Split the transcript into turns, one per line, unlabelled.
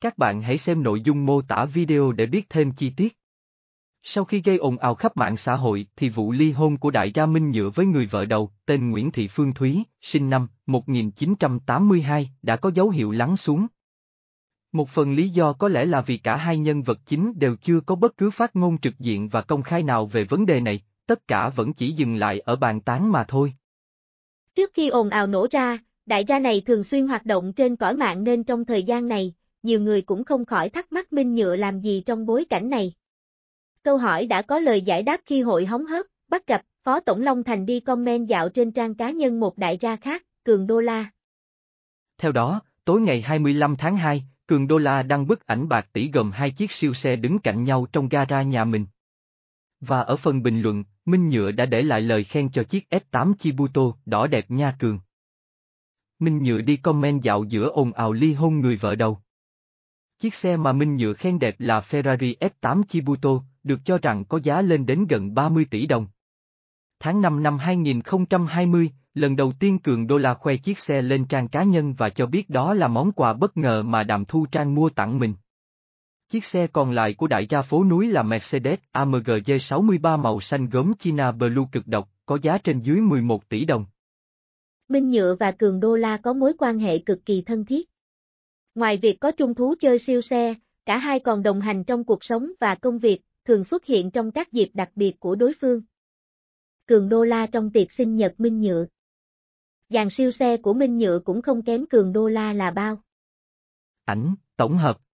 Các bạn hãy xem nội dung mô tả video để biết thêm chi tiết. Sau khi gây ồn ào khắp mạng xã hội thì vụ ly hôn của Đại Gia Minh Nhựa với người vợ đầu tên Nguyễn Thị Phương Thúy, sinh năm 1982, đã có dấu hiệu lắng xuống. Một phần lý do có lẽ là vì cả hai nhân vật chính đều chưa có bất cứ phát ngôn trực diện và công khai nào về vấn đề này, tất cả vẫn chỉ dừng lại ở bàn tán mà thôi.
Trước khi ồn ào nổ ra, đại gia này thường xuyên hoạt động trên cõi mạng nên trong thời gian này, nhiều người cũng không khỏi thắc mắc Minh Nhựa làm gì trong bối cảnh này. Câu hỏi đã có lời giải đáp khi hội hóng hớt, bắt gặp, Phó Tổng Long Thành đi comment dạo trên trang cá nhân một đại gia khác, Cường Đô La.
Theo đó, tối ngày 25 tháng 2, Cường Đô La đăng bức ảnh bạc tỷ gồm hai chiếc siêu xe đứng cạnh nhau trong gara nhà mình. Và ở phần bình luận, Minh Nhựa đã để lại lời khen cho chiếc f 8 Chibuto đỏ đẹp nha Cường. Minh Nhựa đi comment dạo giữa ồn ào ly hôn người vợ đầu. Chiếc xe mà Minh Nhựa khen đẹp là Ferrari F8 Chibuto, được cho rằng có giá lên đến gần 30 tỷ đồng. Tháng 5 năm 2020, lần đầu tiên Cường Đô La khoe chiếc xe lên trang cá nhân và cho biết đó là món quà bất ngờ mà Đàm Thu Trang mua tặng mình. Chiếc xe còn lại của đại gia phố núi là Mercedes AMG G63 màu xanh gốm China Blue cực độc, có giá trên dưới 11 tỷ đồng.
Minh Nhựa và Cường Đô La có mối quan hệ cực kỳ thân thiết. Ngoài việc có trung thú chơi siêu xe, cả hai còn đồng hành trong cuộc sống và công việc, thường xuất hiện trong các dịp đặc biệt của đối phương. Cường đô la trong tiệc sinh nhật Minh Nhựa Dàn siêu xe của Minh Nhựa cũng không kém cường đô la là bao. Ảnh, tổng hợp,